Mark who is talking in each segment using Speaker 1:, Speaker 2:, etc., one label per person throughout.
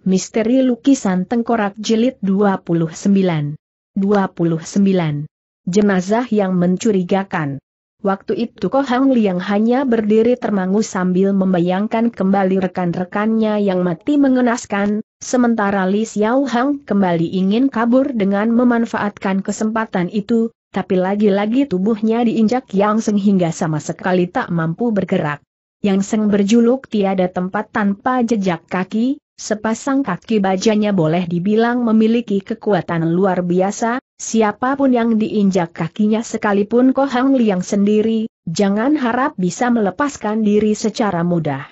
Speaker 1: Misteri Lukisan Tengkorak Jilid 29 29. Jenazah yang mencurigakan Waktu itu Ko Hang Liang hanya berdiri termangu sambil membayangkan kembali rekan-rekannya yang mati mengenaskan, sementara Li Xiao Hang kembali ingin kabur dengan memanfaatkan kesempatan itu, tapi lagi-lagi tubuhnya diinjak Yang Seng hingga sama sekali tak mampu bergerak. Yang Seng berjuluk tiada tempat tanpa jejak kaki, Sepasang kaki bajanya boleh dibilang memiliki kekuatan luar biasa, siapapun yang diinjak kakinya sekalipun Kohang Liang sendiri, jangan harap bisa melepaskan diri secara mudah.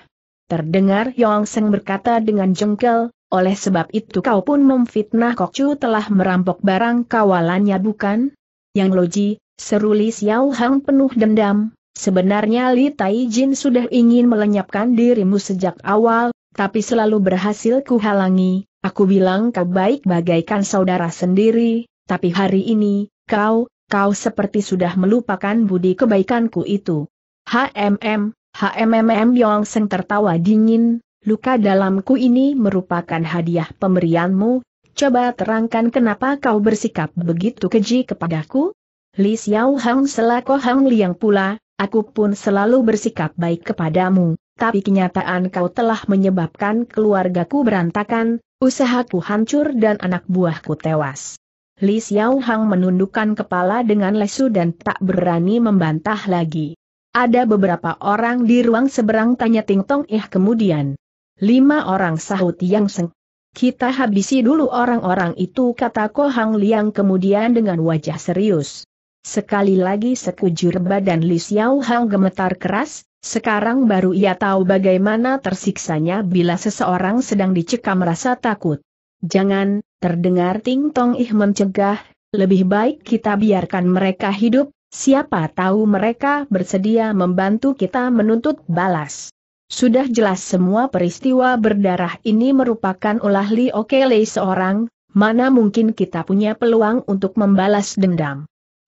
Speaker 1: Terdengar Yong Seng berkata dengan jengkel, oleh sebab itu kau pun memfitnah Kok Chu telah merampok barang kawalannya bukan? Yang loji, seru Li Xiao Hang penuh dendam, sebenarnya Li Tai Jin sudah ingin melenyapkan dirimu sejak awal, tapi selalu berhasil kuhalangi, aku bilang kau baik bagaikan saudara sendiri, tapi hari ini, kau, kau seperti sudah melupakan budi kebaikanku itu. HMM, HMMM Yong Seng tertawa dingin, luka dalamku ini merupakan hadiah pemberianmu, coba terangkan kenapa kau bersikap begitu keji kepadaku? Li Xiao Hang selaku Hang Liang pula, aku pun selalu bersikap baik kepadamu tapi kenyataan kau telah menyebabkan keluargaku berantakan, usahaku hancur dan anak buahku tewas. Li Xiao Hang menundukkan kepala dengan lesu dan tak berani membantah lagi. Ada beberapa orang di ruang seberang tanya Ting Tong Eh kemudian. Lima orang sahut Yang Seng. Kita habisi dulu orang-orang itu kata Ko Hang Liang kemudian dengan wajah serius. Sekali lagi sekujur badan Li Xiao Hang gemetar keras, sekarang baru ia tahu bagaimana tersiksanya bila seseorang sedang dicekam rasa takut. Jangan, terdengar Ting Tong Ih mencegah, lebih baik kita biarkan mereka hidup, siapa tahu mereka bersedia membantu kita menuntut balas. Sudah jelas semua peristiwa berdarah ini merupakan ulah Li Okelei seorang, mana mungkin kita punya peluang untuk membalas dendam.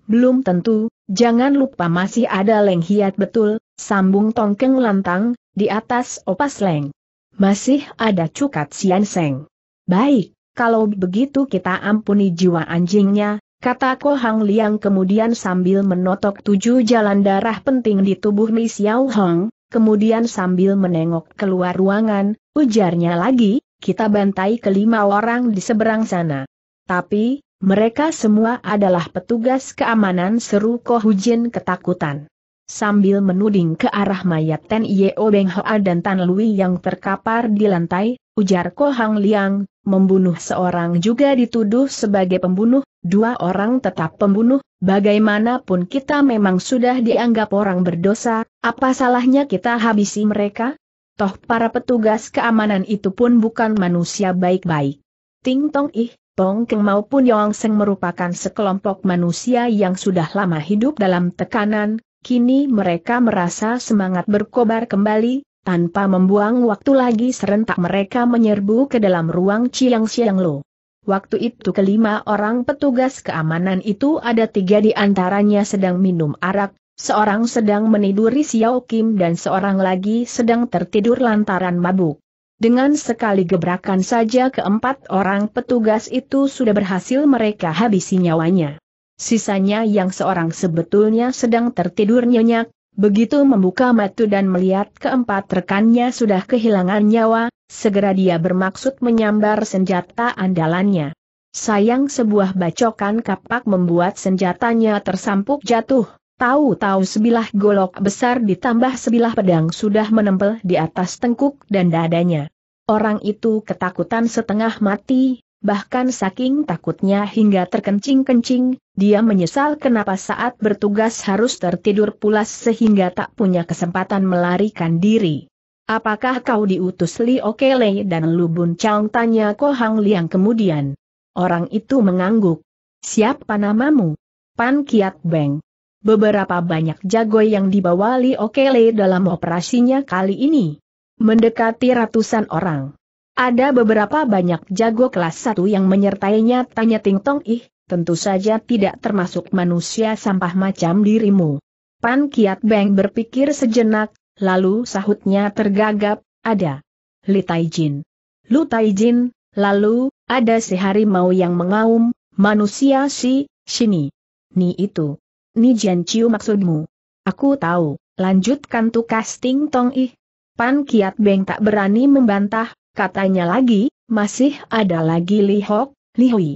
Speaker 1: Belum tentu, jangan lupa masih ada Leng Hiat betul, sambung tongkeng lantang, di atas opas Leng. Masih ada cukat Sian Seng. Baik, kalau begitu kita ampuni jiwa anjingnya, kata Kohang Liang kemudian sambil menotok tujuh jalan darah penting di tubuh Mi Xiao Hong, kemudian sambil menengok keluar ruangan, ujarnya lagi, kita bantai kelima orang di seberang sana. Tapi, mereka semua adalah petugas keamanan seru Kohujin ketakutan. Sambil menuding ke arah mayat Ten Yeo Beng Hoa dan Tan Lui yang terkapar di lantai, ujar Koh Hang Liang, membunuh seorang juga dituduh sebagai pembunuh, dua orang tetap pembunuh, bagaimanapun kita memang sudah dianggap orang berdosa, apa salahnya kita habisi mereka? Toh para petugas keamanan itu pun bukan manusia baik-baik. Ting Tong Ih, Tong Keng maupun Yong Seng merupakan sekelompok manusia yang sudah lama hidup dalam tekanan, kini mereka merasa semangat berkobar kembali, tanpa membuang waktu lagi serentak mereka menyerbu ke dalam ruang Chiang Siang Lo. Waktu itu kelima orang petugas keamanan itu ada tiga di antaranya sedang minum arak, seorang sedang meniduri Xiao Kim dan seorang lagi sedang tertidur lantaran mabuk. Dengan sekali gebrakan saja keempat orang petugas itu sudah berhasil mereka habisi nyawanya. Sisanya yang seorang sebetulnya sedang tertidur nyenyak, begitu membuka mata dan melihat keempat rekannya sudah kehilangan nyawa, segera dia bermaksud menyambar senjata andalannya. Sayang sebuah bacokan kapak membuat senjatanya tersampuk jatuh. Tahu-tahu sebilah golok besar ditambah sebilah pedang sudah menempel di atas tengkuk dan dadanya. Orang itu ketakutan setengah mati, bahkan saking takutnya hingga terkencing-kencing, dia menyesal kenapa saat bertugas harus tertidur pulas sehingga tak punya kesempatan melarikan diri. Apakah kau diutus Li Okele dan Lu Bun Chang tanya Ko Hang Liang kemudian. Orang itu mengangguk. Siapa namamu? Pan Kiat Beng beberapa banyak jago yang dibawa Li Okele dalam operasinya kali ini. Mendekati ratusan orang. Ada beberapa banyak jago kelas satu yang menyertainya tanya Ting Tong Ih, tentu saja tidak termasuk manusia sampah macam dirimu. Pan Kiat Beng berpikir sejenak, lalu sahutnya tergagap, ada. Li Taijin. Lu Taijin, lalu, ada si harimau yang mengaum, manusia si, sini. Ni itu. Nijian Chiu maksudmu? Aku tahu, lanjutkan tukas Ting Tong Ih. Pan Kiat Beng tak berani membantah, katanya lagi, masih ada lagi Li Hok, Li Hui.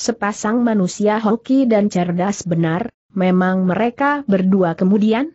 Speaker 1: Sepasang manusia hoki dan cerdas benar, memang mereka berdua kemudian?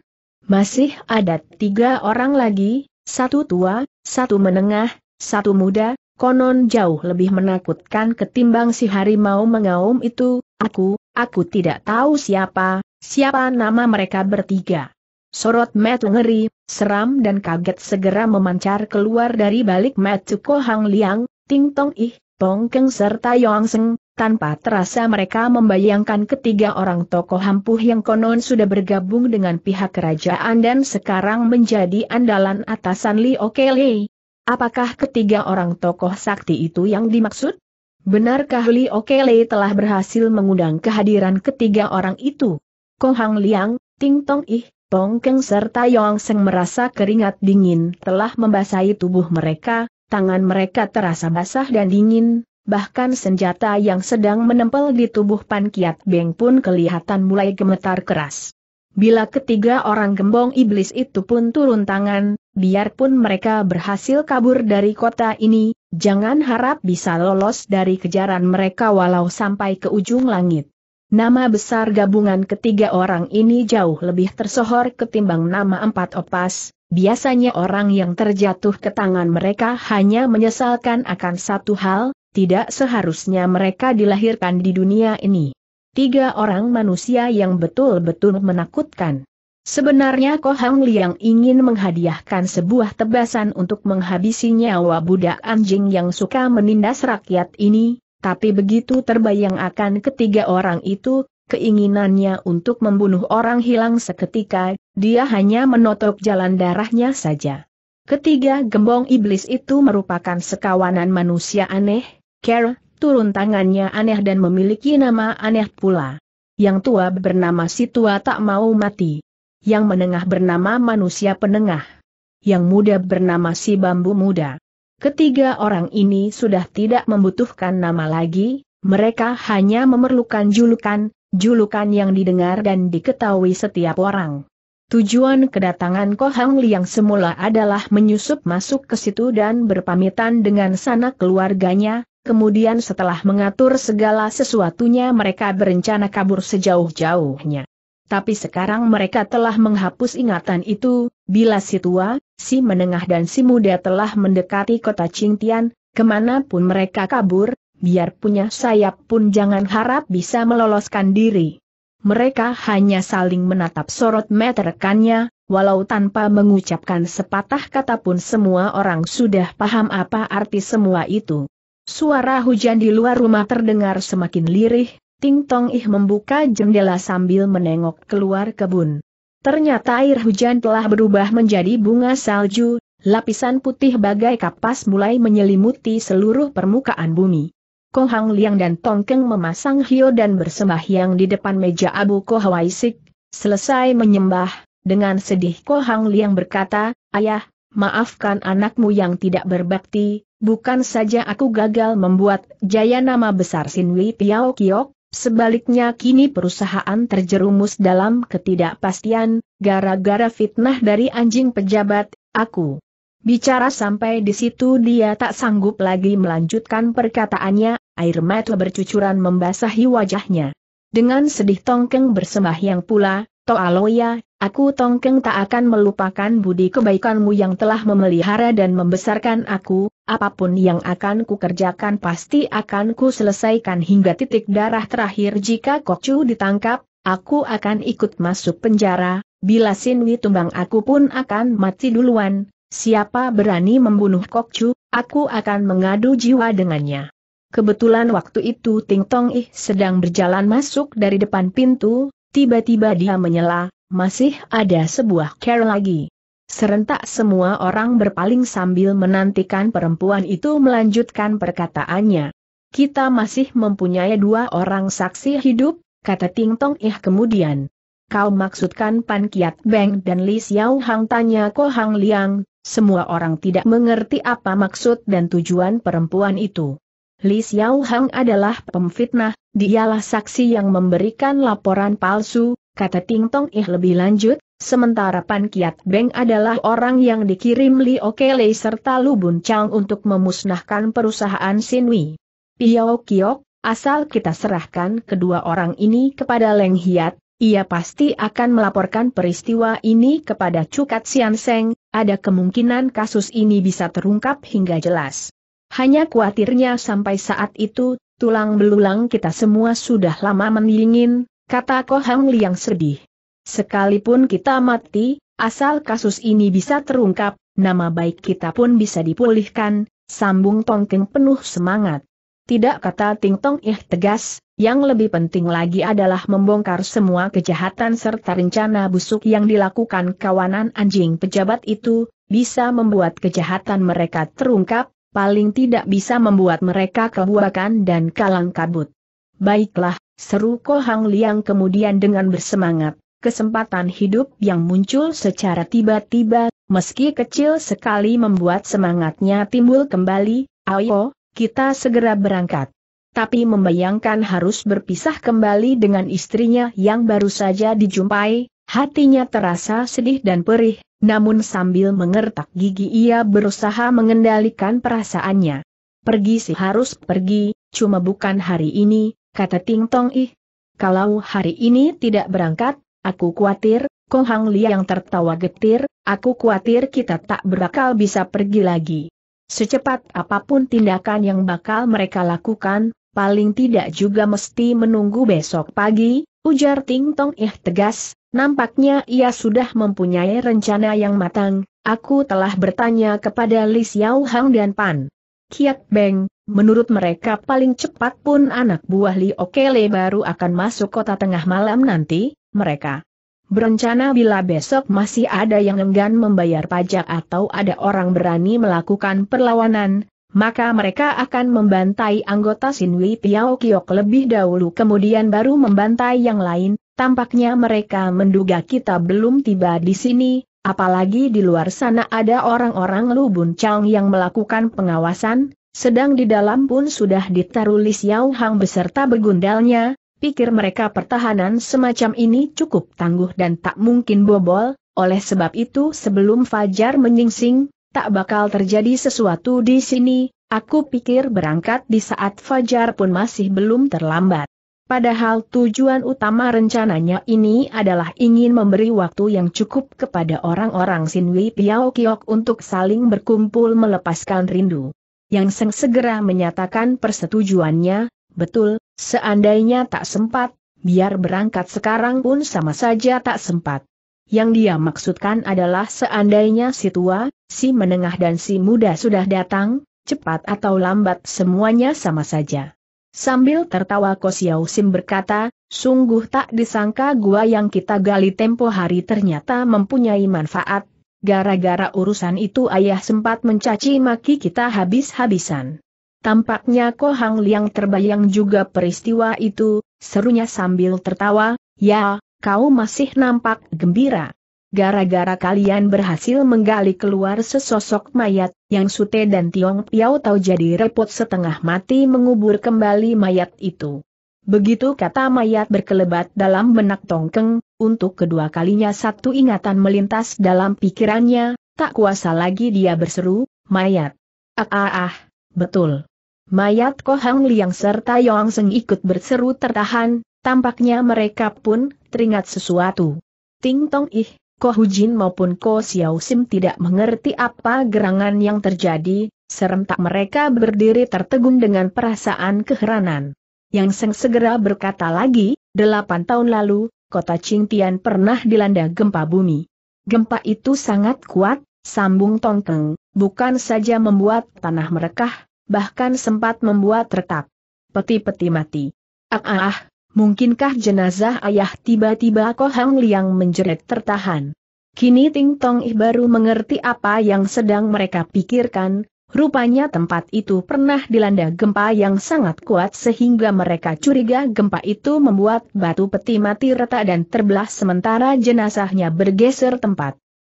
Speaker 1: Masih ada tiga orang lagi, satu tua, satu menengah, satu muda, konon jauh lebih menakutkan ketimbang si harimau mengaum itu, aku, aku tidak tahu siapa, Siapa nama mereka bertiga? Sorot Metu ngeri, seram dan kaget segera memancar keluar dari balik Metu Kohang Liang, Ting Tong Ih, Tong Keng serta Yong Seng, tanpa terasa mereka membayangkan ketiga orang tokoh ampuh yang konon sudah bergabung dengan pihak kerajaan dan sekarang menjadi andalan atasan Li okele. Apakah ketiga orang tokoh sakti itu yang dimaksud? Benarkah Li okele telah berhasil mengundang kehadiran ketiga orang itu? Ko Hang Liang, Ting Tong Ih, Tong Keng serta Yong Seng merasa keringat dingin telah membasahi tubuh mereka, tangan mereka terasa basah dan dingin, bahkan senjata yang sedang menempel di tubuh Pan Kiat Beng pun kelihatan mulai gemetar keras. Bila ketiga orang gembong iblis itu pun turun tangan, biarpun mereka berhasil kabur dari kota ini, jangan harap bisa lolos dari kejaran mereka walau sampai ke ujung langit. Nama besar gabungan ketiga orang ini jauh lebih tersohor ketimbang nama empat opas, biasanya orang yang terjatuh ke tangan mereka hanya menyesalkan akan satu hal, tidak seharusnya mereka dilahirkan di dunia ini. Tiga orang manusia yang betul-betul menakutkan. Sebenarnya Ko Hang Liang ingin menghadiahkan sebuah tebasan untuk menghabisi nyawa budak anjing yang suka menindas rakyat ini, tapi begitu terbayang akan ketiga orang itu, keinginannya untuk membunuh orang hilang seketika, dia hanya menotok jalan darahnya saja. Ketiga gembong iblis itu merupakan sekawanan manusia aneh, Kerr, turun tangannya aneh dan memiliki nama aneh pula. Yang tua bernama si tua tak mau mati. Yang menengah bernama manusia penengah. Yang muda bernama si bambu muda. Ketiga orang ini sudah tidak membutuhkan nama lagi, mereka hanya memerlukan julukan, julukan yang didengar dan diketahui setiap orang. Tujuan kedatangan Kohang Liang semula adalah menyusup masuk ke situ dan berpamitan dengan sanak keluarganya, kemudian setelah mengatur segala sesuatunya mereka berencana kabur sejauh-jauhnya. Tapi sekarang mereka telah menghapus ingatan itu, bila si tua, si menengah dan si muda telah mendekati kota Cingtian, kemanapun mereka kabur, biar punya sayap pun jangan harap bisa meloloskan diri. Mereka hanya saling menatap sorot meterkannya, walau tanpa mengucapkan sepatah kata pun semua orang sudah paham apa arti semua itu. Suara hujan di luar rumah terdengar semakin lirih, Ting Tong Ih membuka jendela sambil menengok keluar kebun. Ternyata air hujan telah berubah menjadi bunga salju, lapisan putih bagai kapas mulai menyelimuti seluruh permukaan bumi. Ko Hang Liang dan Tongkeng memasang hio dan bersembahyang di depan meja Abu Ko Hawaisik, selesai menyembah, dengan sedih Ko Hang Liang berkata, Ayah, maafkan anakmu yang tidak berbakti, bukan saja aku gagal membuat jaya nama besar Sinwi Piao Kiok, Sebaliknya kini perusahaan terjerumus dalam ketidakpastian, gara-gara fitnah dari anjing pejabat, aku. Bicara sampai di situ dia tak sanggup lagi melanjutkan perkataannya, air mata bercucuran membasahi wajahnya. Dengan sedih Tongkeng yang pula, Toaloya, aku Tongkeng tak akan melupakan budi kebaikanmu yang telah memelihara dan membesarkan aku, apapun yang akan kukerjakan pasti akan ku selesaikan hingga titik darah terakhir jika Kokcu ditangkap, aku akan ikut masuk penjara, bila Sinwi tumbang aku pun akan mati duluan, siapa berani membunuh Kokcu, aku akan mengadu jiwa dengannya. Kebetulan waktu itu Ting Tong Ih sedang berjalan masuk dari depan pintu, tiba-tiba dia menyela, masih ada sebuah care lagi. Serentak semua orang berpaling sambil menantikan perempuan itu melanjutkan perkataannya. Kita masih mempunyai dua orang saksi hidup, kata Ting Tong Ih kemudian. Kau maksudkan Pan Kiat Beng dan Li Xiao Hang tanya Ko Hang Liang, semua orang tidak mengerti apa maksud dan tujuan perempuan itu. Li Xiao Hang adalah pemfitnah, dialah saksi yang memberikan laporan palsu, kata Ting Tong Ih lebih lanjut, Sementara Pan Kiat Beng adalah orang yang dikirim Li Okele serta Lu Bun Chang untuk memusnahkan perusahaan Sinwi. Piao Kiok, asal kita serahkan kedua orang ini kepada Leng Hiat, ia pasti akan melaporkan peristiwa ini kepada Cukat Sian Seng, ada kemungkinan kasus ini bisa terungkap hingga jelas. Hanya khawatirnya sampai saat itu, tulang belulang kita semua sudah lama mendingin, kata Ko Hang Liang sedih. Sekalipun kita mati, asal kasus ini bisa terungkap, nama baik kita pun bisa dipulihkan, sambung Tongking penuh semangat. Tidak kata Ting Tong Ih tegas, yang lebih penting lagi adalah membongkar semua kejahatan serta rencana busuk yang dilakukan kawanan anjing pejabat itu, bisa membuat kejahatan mereka terungkap, paling tidak bisa membuat mereka kebuakan dan kalang kabut. Baiklah, seru Ko Hang Liang kemudian dengan bersemangat kesempatan hidup yang muncul secara tiba-tiba, meski kecil sekali membuat semangatnya timbul kembali, ayo, kita segera berangkat. Tapi membayangkan harus berpisah kembali dengan istrinya yang baru saja dijumpai, hatinya terasa sedih dan perih, namun sambil mengertak gigi ia berusaha mengendalikan perasaannya. Pergi sih harus pergi, cuma bukan hari ini, kata Ting Tong Ih. Kalau hari ini tidak berangkat, Aku khawatir, Ko Hang yang tertawa getir, aku khawatir kita tak berakal bisa pergi lagi. Secepat apapun tindakan yang bakal mereka lakukan, paling tidak juga mesti menunggu besok pagi, ujar Ting Tong Ih tegas, nampaknya ia sudah mempunyai rencana yang matang, aku telah bertanya kepada Li Xiao Hang dan Pan. Kiat Beng, menurut mereka paling cepat pun anak buah Li Okele baru akan masuk kota tengah malam nanti, mereka. Berencana bila besok masih ada yang enggan membayar pajak atau ada orang berani melakukan perlawanan, maka mereka akan membantai anggota Sinwi Piao Kiok lebih dahulu kemudian baru membantai yang lain, tampaknya mereka menduga kita belum tiba di sini, apalagi di luar sana ada orang-orang Lubun Chang yang melakukan pengawasan, sedang di dalam pun sudah ditaruh li Yao Hang beserta begundalnya, Pikir mereka pertahanan semacam ini cukup tangguh dan tak mungkin bobol, oleh sebab itu sebelum Fajar menyingsing, tak bakal terjadi sesuatu di sini, aku pikir berangkat di saat Fajar pun masih belum terlambat. Padahal tujuan utama rencananya ini adalah ingin memberi waktu yang cukup kepada orang-orang Sinwi Piao Kiok untuk saling berkumpul melepaskan rindu. Yang Seng segera menyatakan persetujuannya, betul, Seandainya tak sempat, biar berangkat sekarang pun sama saja tak sempat. Yang dia maksudkan adalah seandainya si tua, si menengah dan si muda sudah datang, cepat atau lambat semuanya sama saja. Sambil tertawa Kosiau Sim berkata, sungguh tak disangka gua yang kita gali tempo hari ternyata mempunyai manfaat, gara-gara urusan itu ayah sempat mencaci maki kita habis-habisan. Tampaknya Ko Hang Liang terbayang juga peristiwa itu, serunya sambil tertawa, ya, kau masih nampak gembira. Gara-gara kalian berhasil menggali keluar sesosok mayat, yang Sute dan Tiong Piao tahu jadi repot setengah mati mengubur kembali mayat itu. Begitu kata mayat berkelebat dalam benak Tongkeng, untuk kedua kalinya satu ingatan melintas dalam pikirannya, tak kuasa lagi dia berseru, mayat. Ah ah ah, Betul. Mayat Kohang Liang serta Yong Seng ikut berseru tertahan, tampaknya mereka pun teringat sesuatu. Ting Tong Ih, Ko Hujin maupun Ko Xiao Sim tidak mengerti apa gerangan yang terjadi, serentak mereka berdiri tertegun dengan perasaan keheranan. Yang Seng segera berkata lagi, delapan tahun lalu, kota Qingtian pernah dilanda gempa bumi. Gempa itu sangat kuat, sambung Teng bukan saja membuat tanah merekah, bahkan sempat membuat retak. Peti-peti mati. Ah, ah, ah, mungkinkah jenazah ayah tiba-tiba Kohang Liang menjerit tertahan. Kini Ting Tong Ih baru mengerti apa yang sedang mereka pikirkan, rupanya tempat itu pernah dilanda gempa yang sangat kuat sehingga mereka curiga gempa itu membuat batu peti mati retak dan terbelah sementara jenazahnya bergeser tempat.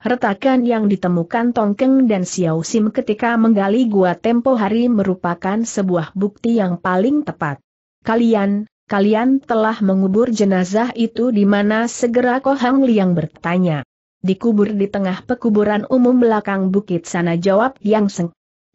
Speaker 1: Retakan yang ditemukan Tongkeng dan Xiao Sim ketika menggali gua tempo hari merupakan sebuah bukti yang paling tepat. Kalian, kalian telah mengubur jenazah itu di mana segera Kohang Liang bertanya. Dikubur di tengah pekuburan umum belakang bukit sana jawab Yang Seng.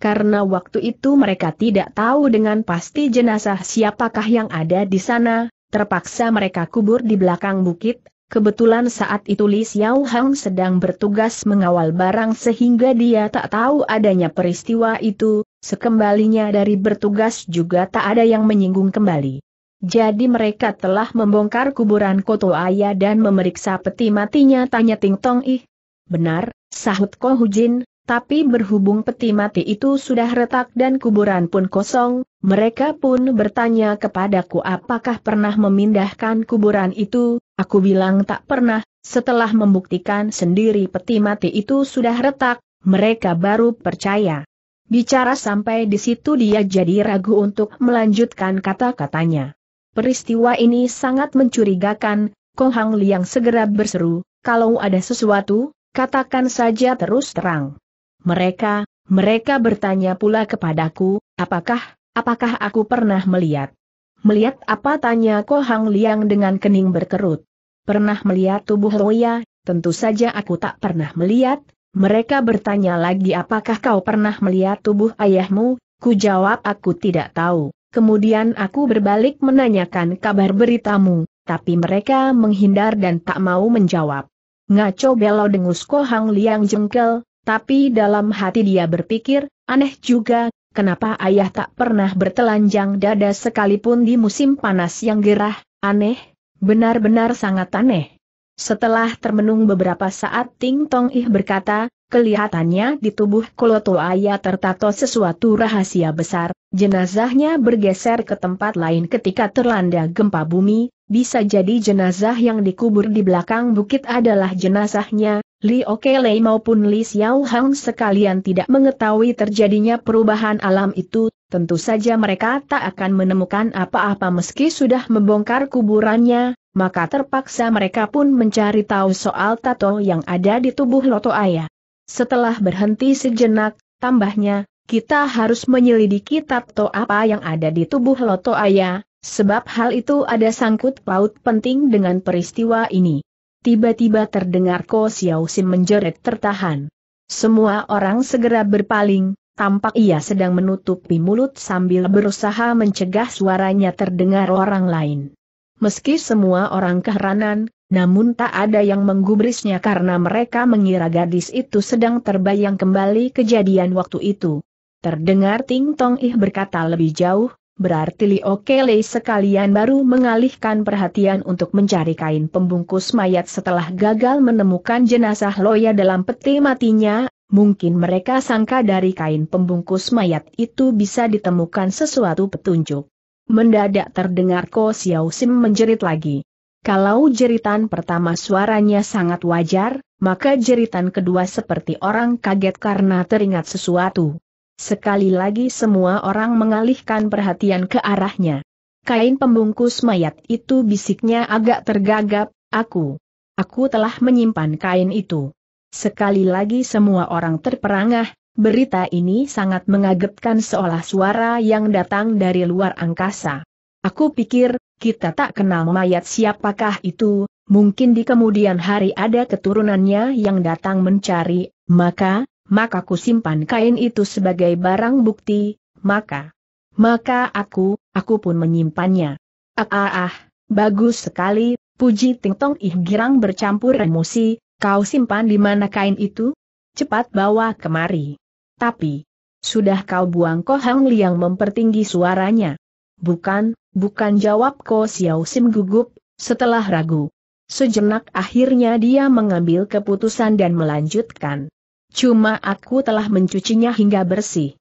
Speaker 1: Karena waktu itu mereka tidak tahu dengan pasti jenazah siapakah yang ada di sana, terpaksa mereka kubur di belakang bukit, Kebetulan saat itu Li Xiao Hang sedang bertugas mengawal barang sehingga dia tak tahu adanya peristiwa itu, sekembalinya dari bertugas juga tak ada yang menyinggung kembali. Jadi mereka telah membongkar kuburan Koto ayah dan memeriksa peti matinya tanya Ting Tong Ih. Benar, sahut Ko Hujin, tapi berhubung peti mati itu sudah retak dan kuburan pun kosong, mereka pun bertanya kepadaku apakah pernah memindahkan kuburan itu, aku bilang tak pernah, setelah membuktikan sendiri peti mati itu sudah retak, mereka baru percaya. Bicara sampai di situ dia jadi ragu untuk melanjutkan kata-katanya. Peristiwa ini sangat mencurigakan, Kohang Liang segera berseru, kalau ada sesuatu, katakan saja terus terang mereka, mereka bertanya pula kepadaku, apakah, apakah aku pernah melihat? Melihat apa tanya Ko Hang Liang dengan kening berkerut. Pernah melihat tubuh Roya, tentu saja aku tak pernah melihat. Mereka bertanya lagi apakah kau pernah melihat tubuh ayahmu, ku jawab aku tidak tahu. Kemudian aku berbalik menanyakan kabar beritamu, tapi mereka menghindar dan tak mau menjawab. Ngaco belo dengus Ko Hang Liang jengkel, tapi dalam hati dia berpikir, aneh juga, kenapa ayah tak pernah bertelanjang dada sekalipun di musim panas yang gerah, aneh, benar-benar sangat aneh. Setelah termenung beberapa saat Ting Tong Ih berkata, kelihatannya di tubuh Koloto Ayah tertato sesuatu rahasia besar, jenazahnya bergeser ke tempat lain ketika terlanda gempa bumi, bisa jadi jenazah yang dikubur di belakang bukit adalah jenazahnya, Li Okelei maupun Li Xiao Hang sekalian tidak mengetahui terjadinya perubahan alam itu, tentu saja mereka tak akan menemukan apa-apa meski sudah membongkar kuburannya, maka terpaksa mereka pun mencari tahu soal tato yang ada di tubuh Loto Ayah. Setelah berhenti sejenak, tambahnya, kita harus menyelidiki tato apa yang ada di tubuh Loto Ayah, sebab hal itu ada sangkut paut penting dengan peristiwa ini tiba-tiba terdengar Ko Xiao Sim menjerit tertahan. Semua orang segera berpaling, tampak ia sedang menutupi mulut sambil berusaha mencegah suaranya terdengar orang lain. Meski semua orang keheranan, namun tak ada yang menggubrisnya karena mereka mengira gadis itu sedang terbayang kembali kejadian waktu itu. Terdengar Ting Tong Ih berkata lebih jauh, berarti Lio Kelei sekalian baru mengalihkan perhatian untuk mencari kain pembungkus mayat setelah gagal menemukan jenazah Loya dalam peti matinya, mungkin mereka sangka dari kain pembungkus mayat itu bisa ditemukan sesuatu petunjuk. Mendadak terdengar Ko Xiao Sim menjerit lagi. Kalau jeritan pertama suaranya sangat wajar, maka jeritan kedua seperti orang kaget karena teringat sesuatu. Sekali lagi semua orang mengalihkan perhatian ke arahnya. Kain pembungkus mayat itu bisiknya agak tergagap, aku. Aku telah menyimpan kain itu. Sekali lagi semua orang terperangah, berita ini sangat mengagetkan seolah suara yang datang dari luar angkasa. Aku pikir, kita tak kenal mayat siapakah itu, mungkin di kemudian hari ada keturunannya yang datang mencari, maka, maka aku simpan kain itu sebagai barang bukti, maka, maka aku, aku pun menyimpannya. Ah ah ah, bagus sekali, puji Ting Tong ih girang bercampur emosi, kau simpan di mana kain itu? Cepat bawa kemari. Tapi, sudah kau buang Ko Hang Liang mempertinggi suaranya. Bukan, bukan jawab Ko Xiao Sim gugup, setelah ragu. Sejenak akhirnya dia mengambil keputusan dan melanjutkan. Cuma aku telah mencucinya hingga bersih.